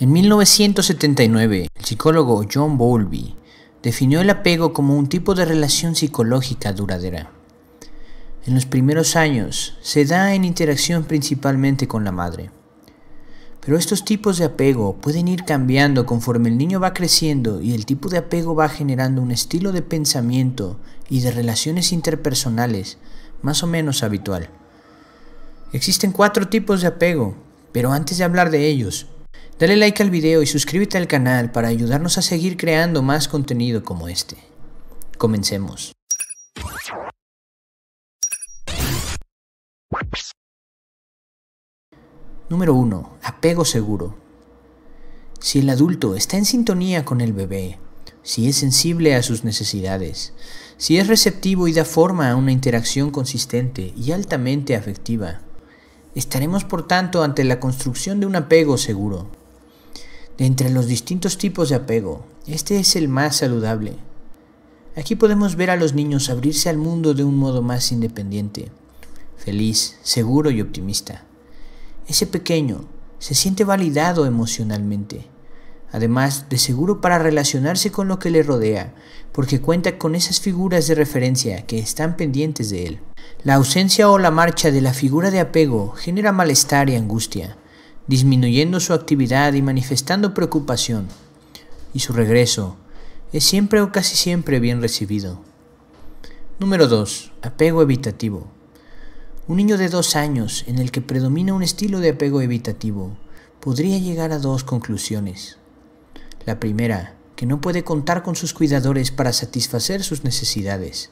En 1979, el psicólogo John Bowlby definió el apego como un tipo de relación psicológica duradera. En los primeros años se da en interacción principalmente con la madre. Pero estos tipos de apego pueden ir cambiando conforme el niño va creciendo y el tipo de apego va generando un estilo de pensamiento y de relaciones interpersonales más o menos habitual. Existen cuatro tipos de apego, pero antes de hablar de ellos, Dale like al video y suscríbete al canal para ayudarnos a seguir creando más contenido como este. Comencemos. Número 1. Apego seguro. Si el adulto está en sintonía con el bebé, si es sensible a sus necesidades, si es receptivo y da forma a una interacción consistente y altamente afectiva, estaremos por tanto ante la construcción de un apego seguro. De entre los distintos tipos de apego, este es el más saludable. Aquí podemos ver a los niños abrirse al mundo de un modo más independiente, feliz, seguro y optimista. Ese pequeño se siente validado emocionalmente, además de seguro para relacionarse con lo que le rodea, porque cuenta con esas figuras de referencia que están pendientes de él. La ausencia o la marcha de la figura de apego genera malestar y angustia disminuyendo su actividad y manifestando preocupación, y su regreso es siempre o casi siempre bien recibido. Número 2. Apego evitativo. Un niño de dos años en el que predomina un estilo de apego evitativo podría llegar a dos conclusiones. La primera, que no puede contar con sus cuidadores para satisfacer sus necesidades,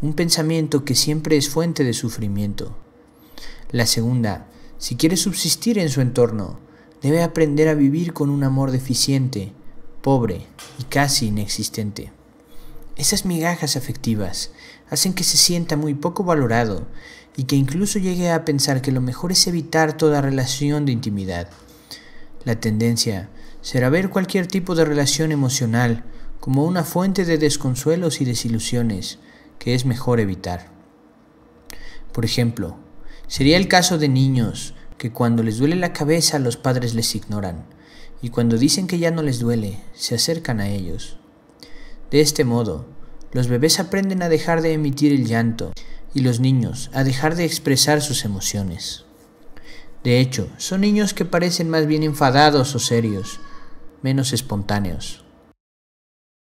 un pensamiento que siempre es fuente de sufrimiento. La segunda, si quiere subsistir en su entorno, debe aprender a vivir con un amor deficiente, pobre y casi inexistente. Esas migajas afectivas hacen que se sienta muy poco valorado y que incluso llegue a pensar que lo mejor es evitar toda relación de intimidad. La tendencia será ver cualquier tipo de relación emocional como una fuente de desconsuelos y desilusiones que es mejor evitar. Por ejemplo, Sería el caso de niños que cuando les duele la cabeza los padres les ignoran y cuando dicen que ya no les duele, se acercan a ellos. De este modo, los bebés aprenden a dejar de emitir el llanto y los niños a dejar de expresar sus emociones. De hecho, son niños que parecen más bien enfadados o serios, menos espontáneos.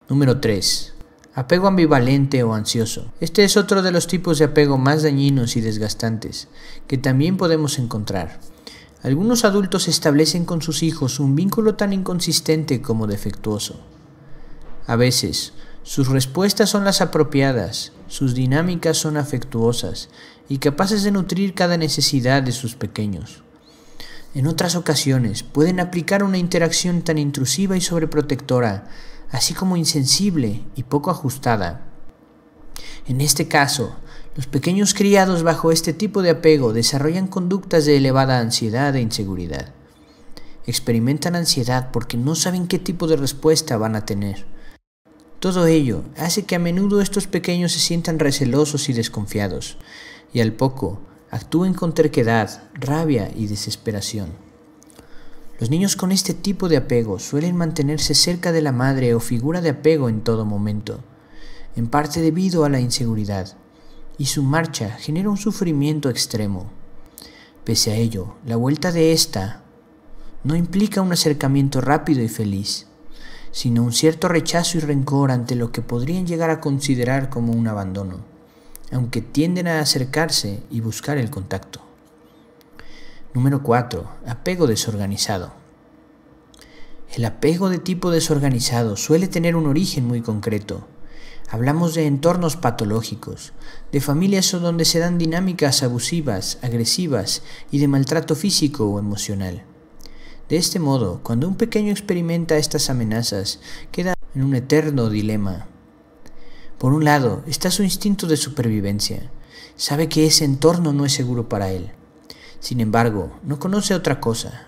Número 3. Apego ambivalente o ansioso. Este es otro de los tipos de apego más dañinos y desgastantes que también podemos encontrar. Algunos adultos establecen con sus hijos un vínculo tan inconsistente como defectuoso. A veces, sus respuestas son las apropiadas, sus dinámicas son afectuosas y capaces de nutrir cada necesidad de sus pequeños. En otras ocasiones, pueden aplicar una interacción tan intrusiva y sobreprotectora así como insensible y poco ajustada. En este caso, los pequeños criados bajo este tipo de apego desarrollan conductas de elevada ansiedad e inseguridad. Experimentan ansiedad porque no saben qué tipo de respuesta van a tener. Todo ello hace que a menudo estos pequeños se sientan recelosos y desconfiados, y al poco actúen con terquedad, rabia y desesperación. Los niños con este tipo de apego suelen mantenerse cerca de la madre o figura de apego en todo momento, en parte debido a la inseguridad, y su marcha genera un sufrimiento extremo. Pese a ello, la vuelta de esta no implica un acercamiento rápido y feliz, sino un cierto rechazo y rencor ante lo que podrían llegar a considerar como un abandono, aunque tienden a acercarse y buscar el contacto. Número 4. Apego desorganizado. El apego de tipo desorganizado suele tener un origen muy concreto. Hablamos de entornos patológicos, de familias donde se dan dinámicas abusivas, agresivas y de maltrato físico o emocional. De este modo, cuando un pequeño experimenta estas amenazas, queda en un eterno dilema. Por un lado, está su instinto de supervivencia. Sabe que ese entorno no es seguro para él. Sin embargo, no conoce otra cosa,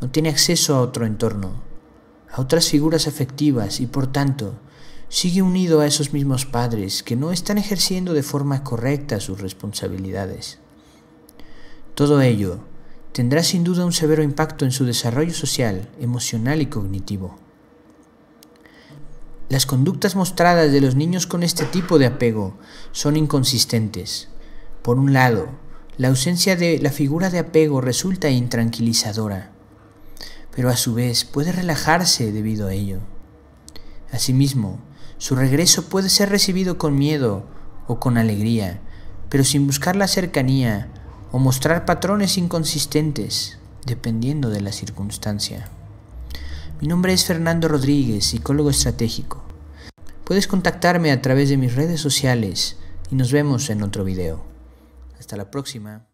no tiene acceso a otro entorno, a otras figuras afectivas y por tanto sigue unido a esos mismos padres que no están ejerciendo de forma correcta sus responsabilidades. Todo ello tendrá sin duda un severo impacto en su desarrollo social, emocional y cognitivo. Las conductas mostradas de los niños con este tipo de apego son inconsistentes. Por un lado, la ausencia de la figura de apego resulta intranquilizadora, pero a su vez puede relajarse debido a ello. Asimismo, su regreso puede ser recibido con miedo o con alegría, pero sin buscar la cercanía o mostrar patrones inconsistentes, dependiendo de la circunstancia. Mi nombre es Fernando Rodríguez, psicólogo estratégico. Puedes contactarme a través de mis redes sociales y nos vemos en otro video. Hasta la próxima.